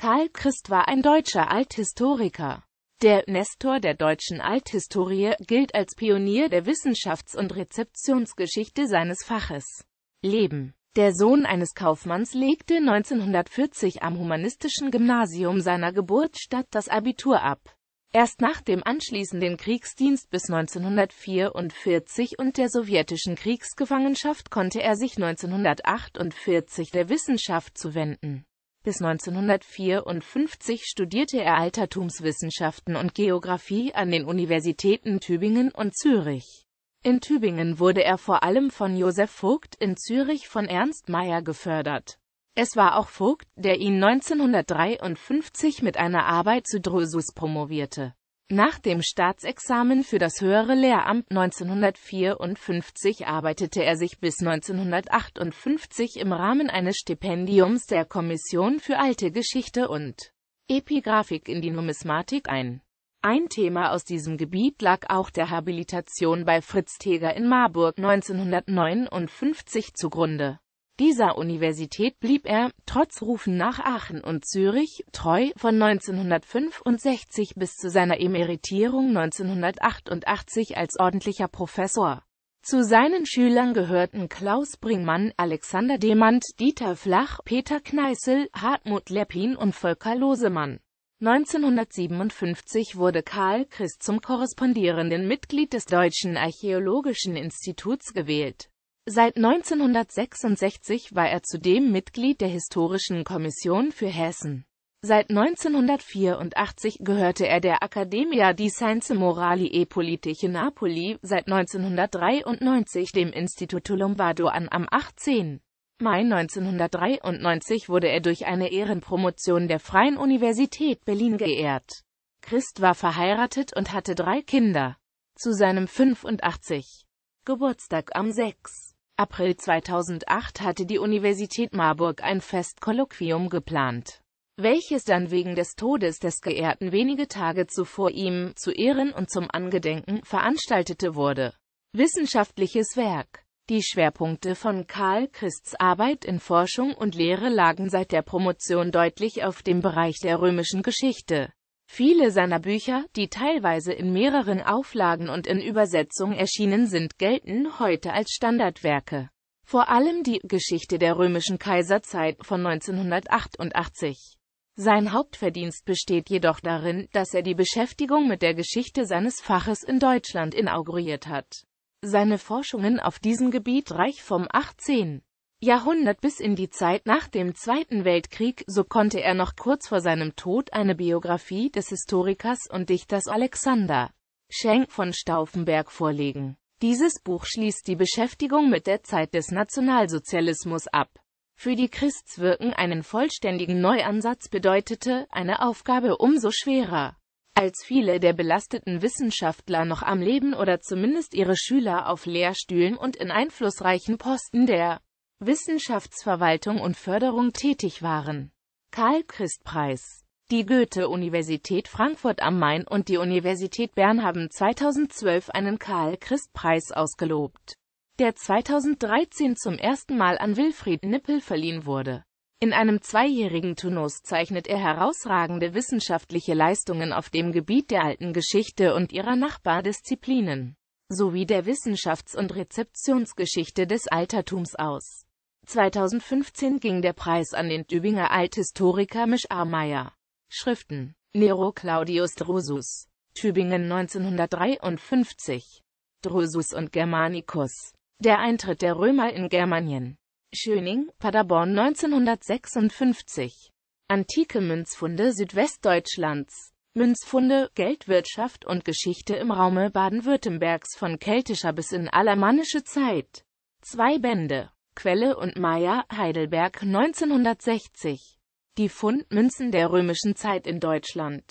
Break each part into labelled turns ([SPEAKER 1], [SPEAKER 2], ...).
[SPEAKER 1] Karl Christ war ein deutscher Althistoriker. Der Nestor der deutschen Althistorie gilt als Pionier der Wissenschafts- und Rezeptionsgeschichte seines Faches. Leben Der Sohn eines Kaufmanns legte 1940 am humanistischen Gymnasium seiner Geburtsstadt das Abitur ab. Erst nach dem anschließenden Kriegsdienst bis 1944 und der sowjetischen Kriegsgefangenschaft konnte er sich 1948 der Wissenschaft zuwenden. Bis 1954 studierte er Altertumswissenschaften und Geographie an den Universitäten Tübingen und Zürich. In Tübingen wurde er vor allem von Josef Vogt, in Zürich von Ernst Mayr gefördert. Es war auch Vogt, der ihn 1953 mit einer Arbeit zu Drösus promovierte nach dem Staatsexamen für das höhere Lehramt 1954 arbeitete er sich bis 1958 im Rahmen eines Stipendiums der Kommission für Alte Geschichte und Epigraphik in die Numismatik ein. Ein Thema aus diesem Gebiet lag auch der Habilitation bei Fritz Teger in Marburg 1959 zugrunde dieser Universität blieb er, trotz Rufen nach Aachen und Zürich, treu, von 1965 bis zu seiner Emeritierung 1988 als ordentlicher Professor. Zu seinen Schülern gehörten Klaus Bringmann, Alexander Demand, Dieter Flach, Peter Kneißl, Hartmut Leppin und Volker Losemann. 1957 wurde Karl Christ zum korrespondierenden Mitglied des Deutschen Archäologischen Instituts gewählt. Seit 1966 war er zudem Mitglied der Historischen Kommission für Hessen. Seit 1984 gehörte er der Accademia di Scienze Morali e Politiche Napoli, seit 1993 dem Instituto Lombardo an. Am 18. Mai 1993 wurde er durch eine Ehrenpromotion der Freien Universität Berlin geehrt. Christ war verheiratet und hatte drei Kinder. Zu seinem 85. Geburtstag am 6. April 2008 hatte die Universität Marburg ein Festkolloquium geplant, welches dann wegen des Todes des Geehrten wenige Tage zuvor ihm, zu Ehren und zum Angedenken, veranstaltete wurde. Wissenschaftliches Werk Die Schwerpunkte von Karl Christs Arbeit in Forschung und Lehre lagen seit der Promotion deutlich auf dem Bereich der römischen Geschichte. Viele seiner Bücher, die teilweise in mehreren Auflagen und in Übersetzung erschienen sind, gelten heute als Standardwerke. Vor allem die Geschichte der römischen Kaiserzeit von 1988. Sein Hauptverdienst besteht jedoch darin, dass er die Beschäftigung mit der Geschichte seines Faches in Deutschland inauguriert hat. Seine Forschungen auf diesem Gebiet reich vom 18. Jahrhundert bis in die Zeit nach dem Zweiten Weltkrieg, so konnte er noch kurz vor seinem Tod eine Biografie des Historikers und Dichters Alexander Schenk von Stauffenberg vorlegen. Dieses Buch schließt die Beschäftigung mit der Zeit des Nationalsozialismus ab. Für die Christswirken einen vollständigen Neuansatz bedeutete, eine Aufgabe umso schwerer, als viele der belasteten Wissenschaftler noch am Leben oder zumindest ihre Schüler auf Lehrstühlen und in einflussreichen Posten der Wissenschaftsverwaltung und Förderung tätig waren. Karl-Christ-Preis Die Goethe-Universität Frankfurt am Main und die Universität Bern haben 2012 einen Karl-Christ-Preis ausgelobt, der 2013 zum ersten Mal an Wilfried Nippel verliehen wurde. In einem zweijährigen Turnus zeichnet er herausragende wissenschaftliche Leistungen auf dem Gebiet der alten Geschichte und ihrer Nachbardisziplinen sowie der Wissenschafts- und Rezeptionsgeschichte des Altertums aus. 2015 ging der Preis an den Tübinger Althistoriker Misch A. Meyer. Schriften Nero Claudius Drusus Tübingen 1953 Drusus und Germanicus Der Eintritt der Römer in Germanien Schöning, Paderborn 1956 Antike Münzfunde Südwestdeutschlands Münzfunde, Geldwirtschaft und Geschichte im Raume Baden-Württembergs von keltischer bis in alemannische Zeit. Zwei Bände Quelle und Meyer, Heidelberg 1960. Die Fundmünzen der römischen Zeit in Deutschland.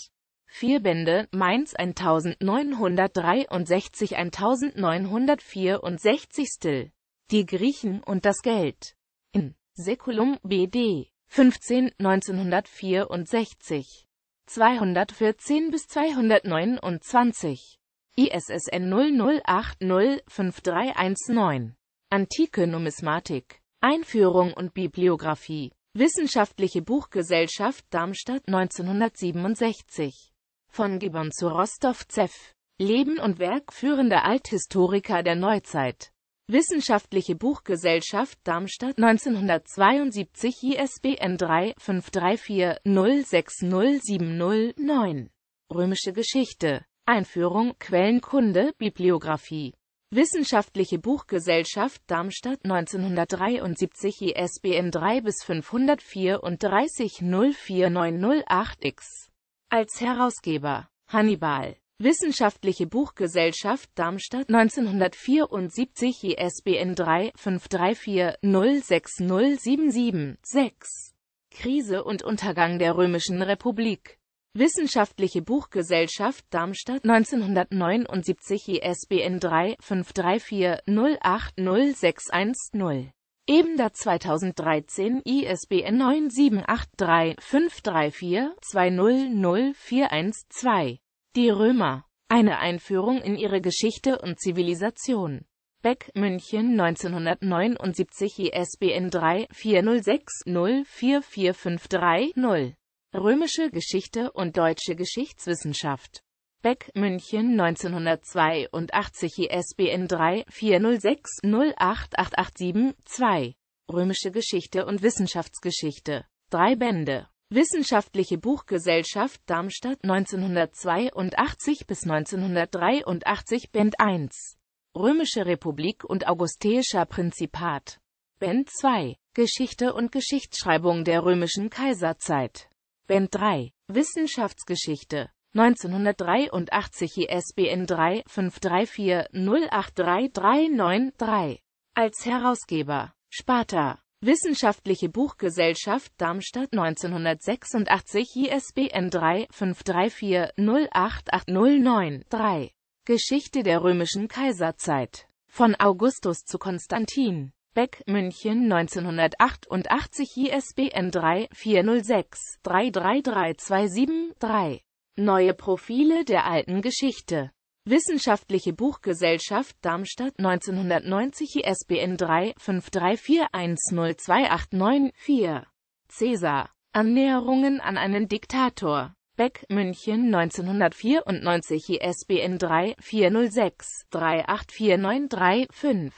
[SPEAKER 1] Vier Bände, Mainz 1963 1964 Still. Die Griechen und das Geld. In Säkulum BD 15 1964 214 bis 229 ISSN 0080 5319. Antike Numismatik. Einführung und Bibliografie. Wissenschaftliche Buchgesellschaft Darmstadt 1967. Von Gibbon zu Rostov Zeff. Leben und Werk führender Althistoriker der Neuzeit. Wissenschaftliche Buchgesellschaft Darmstadt 1972 ISBN 3 534 060709 Römische Geschichte Einführung Quellenkunde Bibliografie Wissenschaftliche Buchgesellschaft Darmstadt 1973 ISBN 3 bis 534 04908 X. Als Herausgeber Hannibal Wissenschaftliche Buchgesellschaft Darmstadt 1974 ISBN 3 534 06077 6. Krise und Untergang der Römischen Republik Wissenschaftliche Buchgesellschaft Darmstadt 1979 ISBN 3 534 080610 Ebender 2013 ISBN 9783 534 200412 Die Römer. Eine Einführung in ihre Geschichte und Zivilisation. Beck, München 1979 ISBN 3 406 044530 Römische Geschichte und Deutsche Geschichtswissenschaft. Beck, München 1982 ISBN 3 406 08887 2. Römische Geschichte und Wissenschaftsgeschichte. Drei Bände. Wissenschaftliche Buchgesellschaft Darmstadt 1982 bis 1983 Band 1. Römische Republik und Augusteischer Prinzipat. Band 2. Geschichte und Geschichtsschreibung der römischen Kaiserzeit. Band 3 Wissenschaftsgeschichte 1983 ISBN 3 534 083393 Als Herausgeber Sparta Wissenschaftliche Buchgesellschaft Darmstadt 1986 ISBN 3 534 088093 Geschichte der römischen Kaiserzeit Von Augustus zu Konstantin Beck, München 1988 ISBN 3-406-33327-3. Neue Profile der alten Geschichte. Wissenschaftliche Buchgesellschaft Darmstadt 1990 ISBN 3-534102894-4. Cäsar. Annäherungen an einen Diktator. Beck, München 1994 ISBN 3-406-38493-5.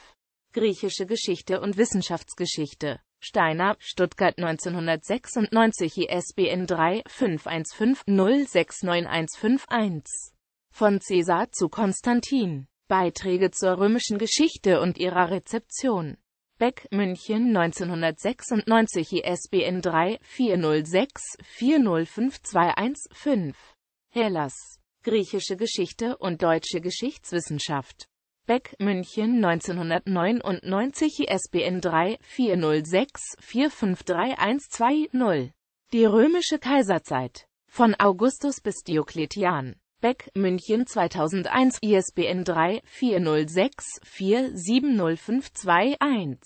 [SPEAKER 1] Griechische Geschichte und Wissenschaftsgeschichte. Steiner, Stuttgart 1996 ISBN 3 515 069151 Von Cäsar zu Konstantin. Beiträge zur römischen Geschichte und ihrer Rezeption. Beck, München 1996 ISBN 3 406 4052115 Hellas. Griechische Geschichte und deutsche Geschichtswissenschaft. Beck, München 1999, ISBN 3 406 453120. Die römische Kaiserzeit. Von Augustus bis Diokletian. Beck, München 2001, ISBN 3 406 470521.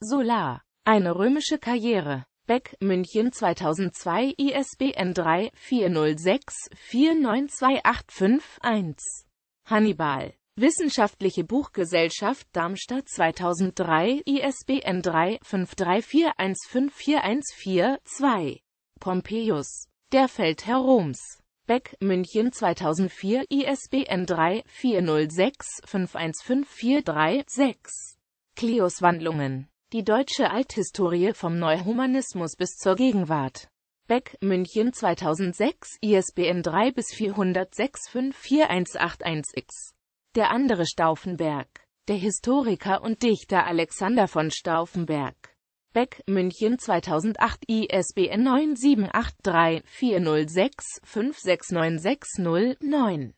[SPEAKER 1] Solar. Eine römische Karriere. Beck, München 2002, ISBN 3 406 492851. Hannibal. Wissenschaftliche Buchgesellschaft Darmstadt 2003 ISBN 3-53415414-2 Pompeius. Der Feldherr Roms. Beck, München 2004 ISBN 3-406-51543-6 Clios Wandlungen. Die deutsche Althistorie vom Neuhumanismus bis zur Gegenwart. Beck, München 2006 ISBN 3 406 54181 x der andere Stauffenberg. Der Historiker und Dichter Alexander von Stauffenberg. Beck, München 2008 ISBN 9783406569609